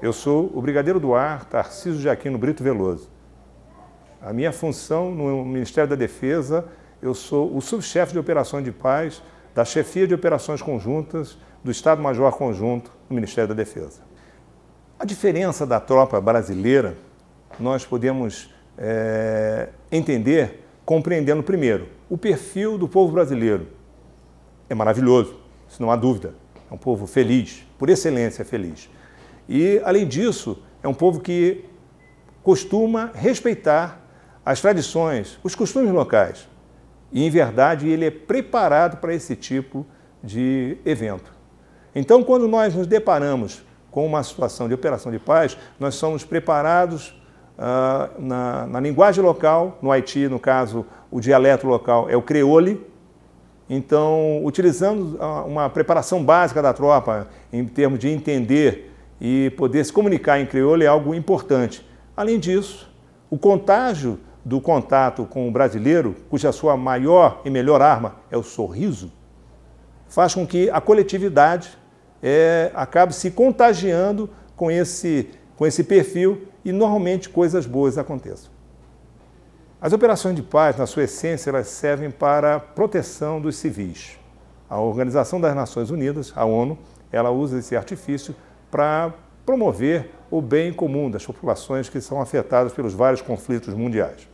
Eu sou o Brigadeiro do Ar, Tarcísio Jaquino Brito Veloso. A minha função no Ministério da Defesa, eu sou o subchefe de operações de paz da chefia de operações conjuntas do Estado-Major Conjunto do Ministério da Defesa. A diferença da tropa brasileira nós podemos é, entender compreendendo primeiro o perfil do povo brasileiro. É maravilhoso, isso não há dúvida. É um povo feliz, por excelência feliz. E, além disso, é um povo que costuma respeitar as tradições, os costumes locais. E, em verdade, ele é preparado para esse tipo de evento. Então, quando nós nos deparamos com uma situação de operação de paz, nós somos preparados uh, na, na, linguagem local, no Haiti, no caso, o dialeto local é o creole. Então, utilizando ah, uma preparação básica da tropa em termos de entender e poder se comunicar em crioulo é algo importante. Além disso, o contágio do contato com o brasileiro, cuja sua maior e melhor arma é o sorriso, faz com que a coletividade é, acabe se contagiando com esse, com esse perfil e normalmente coisas boas aconteçam. As operações de paz, na sua essência, elas servem para a proteção dos civis. A Organização das Nações Unidas, a ONU, ela usa esse artifício para promover o bem comum das populações que são afetadas pelos vários conflitos mundiais.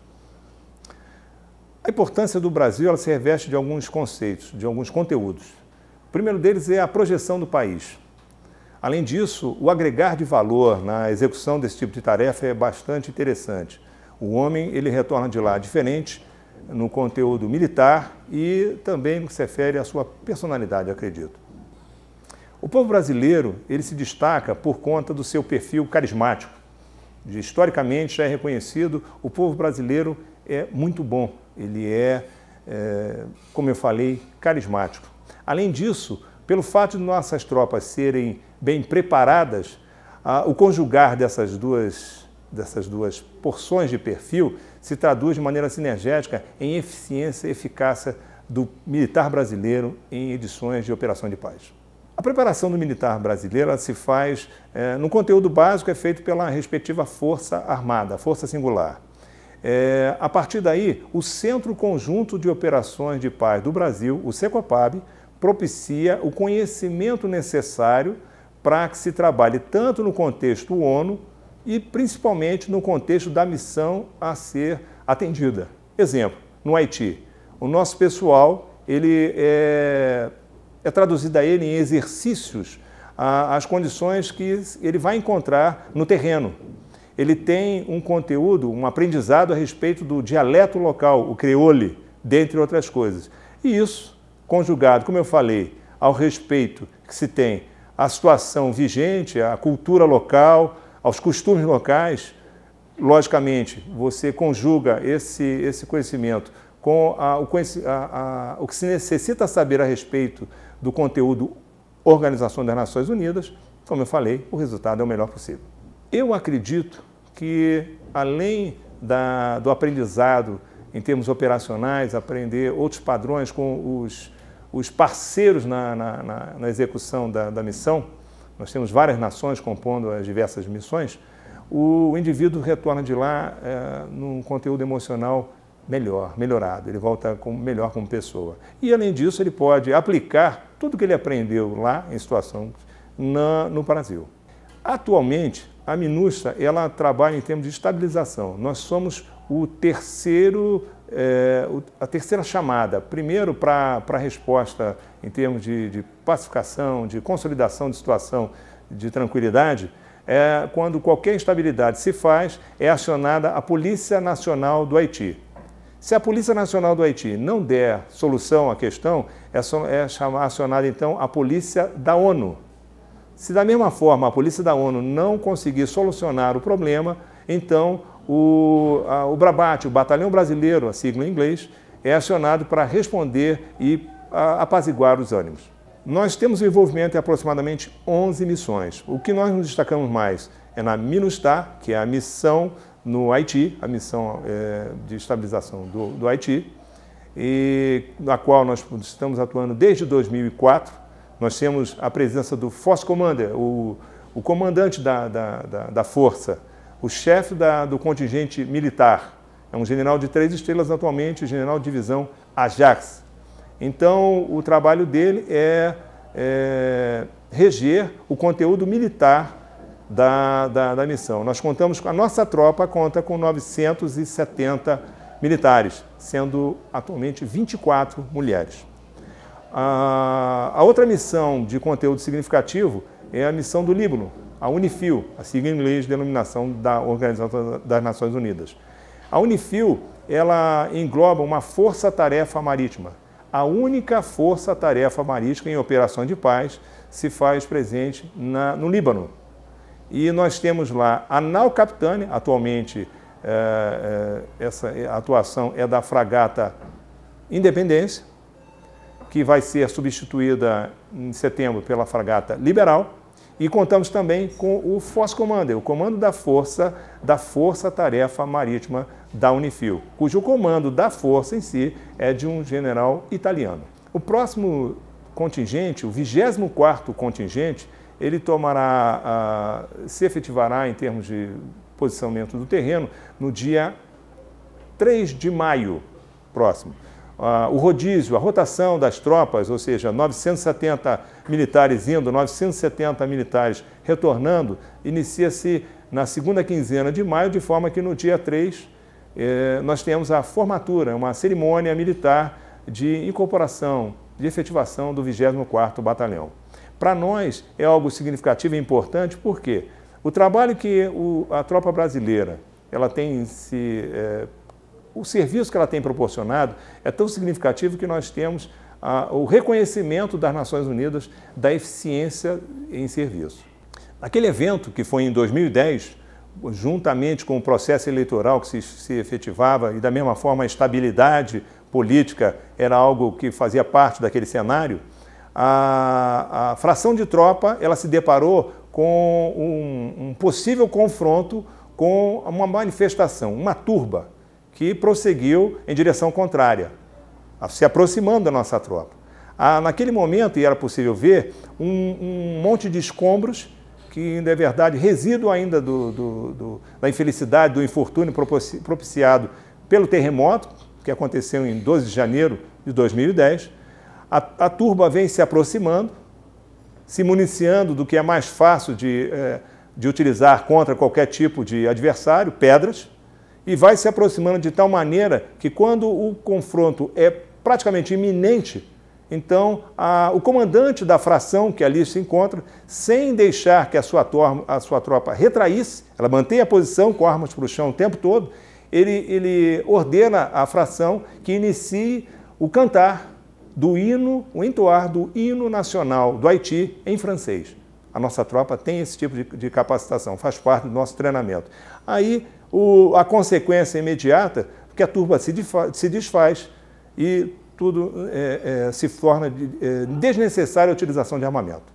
A importância do Brasil ela se reveste de alguns conceitos, de alguns conteúdos. O primeiro deles é a projeção do país. Além disso, o agregar de valor na execução desse tipo de tarefa é bastante interessante. O homem ele retorna de lá diferente no conteúdo militar e também no que se refere à sua personalidade, acredito. O povo brasileiro ele se destaca por conta do seu perfil carismático. Historicamente já é reconhecido, o povo brasileiro é muito bom, ele é, é como eu falei, carismático. Além disso, pelo fato de nossas tropas serem bem preparadas, a, o conjugar dessas duas, dessas duas porções de perfil se traduz de maneira sinergética em eficiência e eficácia do militar brasileiro em edições de operação de paz. A preparação do militar brasileiro se faz, é, eh, no conteúdo básico, é feito pela respectiva Força Armada, Força Singular. É, a partir daí, o Centro Conjunto de Operações de Paz do Brasil, o SECOPAB, propicia o conhecimento necessário para que se trabalhe tanto no contexto ONU e principalmente no contexto da missão a ser atendida. Exemplo, no Haiti, o nosso pessoal ele é, é traduzida a ele em exercícios as condições que ele vai encontrar no terreno. Ele tem um conteúdo, um aprendizado a respeito do dialeto local, o creole, dentre outras coisas. E isso, conjugado, como eu falei, ao respeito que se tem à situação vigente, à cultura local, aos costumes locais, logicamente, você conjuga esse, esse conhecimento com a, o, a, a, o que se necessita saber a respeito do conteúdo Organização das Nações Unidas, como eu falei, o resultado é o melhor possível. Eu acredito que, além da, do aprendizado em termos operacionais, aprender outros padrões com os, os parceiros na, na, na, na execução da, da, missão, nós temos várias nações compondo as diversas missões, o indivíduo retorna de lá é, num conteúdo emocional melhor, melhorado, ele volta com, melhor como pessoa. E, além disso, ele pode aplicar tudo que ele aprendeu lá em situação na, no Brasil. Atualmente, a MINUSTA ela trabalha em termos de estabilização. Nós somos o terceiro, é, a terceira chamada. Primeiro para a resposta em termos de, de, pacificação, de consolidação de situação de tranquilidade, é quando qualquer instabilidade se faz, é acionada a Polícia Nacional do Haiti. Se a Polícia Nacional do Haiti não der solução à questão, é, é chamar, acionada então a Polícia da ONU. Se da mesma forma a Polícia da ONU não conseguir solucionar o problema, então o, a, o Brabate, o Batalhão Brasileiro, a sigla em inglês, é acionado para responder e a, apaziguar os ânimos. Nós temos envolvimento em aproximadamente 11 missões. O que nós nos destacamos mais é na Minustah, que é a missão no Haiti, a missão é, de estabilização do, do Haiti, e na qual nós estamos atuando desde 2004. Nós temos a presença do Force Commander, o, o comandante da, da, da, da força, o chefe da, do contingente militar, é um general de três estrelas atualmente, o general de divisão Ajax. Então, o trabalho dele é, é reger o conteúdo militar da, da, da, missão. Nós contamos, a nossa tropa conta com 970 militares, sendo atualmente 24 mulheres. A, a outra missão de conteúdo significativo é a missão do Líbano, a UNIFIL, a sigla em inglês de denominação da Organização das Nações Unidas. A UNIFIL ela engloba uma força-tarefa marítima. A única força-tarefa marítima em operação de paz se faz presente na, no Líbano, e nós temos lá a Nau Capitane, atualmente é, é, essa atuação é da fragata Independência, que vai ser substituída em setembro pela fragata Liberal. E contamos também com o Force Commander, o comando da força da Força Tarefa Marítima da Unifil, cujo comando da força em si é de um general italiano. O próximo contingente, o 24º contingente, ele tomará, a, se efetivará em termos de posicionamento do terreno no dia 3 de maio próximo. o rodízio, a rotação das tropas, ou seja, 970 militares indo, 970 militares retornando, inicia-se na segunda quinzena de maio, de forma que no dia 3 eh, é, nós temos a formatura, uma cerimônia militar de incorporação, de efetivação do 24º Batalhão. Para nós é algo significativo e importante, porque o trabalho que o, a tropa brasileira ela tem se. É, o serviço que ela tem proporcionado é tão significativo que nós temos a, o reconhecimento das Nações Unidas da eficiência em serviço. Aquele evento que foi em 2010, juntamente com o processo eleitoral que se, se, efetivava e da mesma forma a estabilidade política era algo que fazia parte daquele cenário, a, a fração de tropa ela se deparou com um, um possível confronto com uma manifestação, uma turba que prosseguiu em direção contrária, se aproximando da nossa tropa. Ah, naquele momento, e era possível ver, um, um, monte de escombros que ainda é verdade, resíduo ainda do, do, do, da infelicidade, do infortúnio propiciado pelo terremoto, que aconteceu em 12 de janeiro de 2010, a, a turba vem se aproximando, se municiando do que é mais fácil de, eh, de utilizar contra qualquer tipo de adversário, pedras, e vai se aproximando de tal maneira que quando o confronto é praticamente iminente, então, a, o comandante da fração que ali se encontra, sem deixar que a sua, a sua tropa retraísse, ela mantém a posição com armas para o chão o tempo todo, ele, ele ordena à fração que inicie o cantar do hino, o entoar do hino nacional do Haiti em francês. A nossa tropa tem esse tipo de, de capacitação, faz parte do nosso treinamento. Aí o, a consequência imediata é que a turba se, se desfaz e tudo é, é, se torna de, é, desnecessária a utilização de armamento.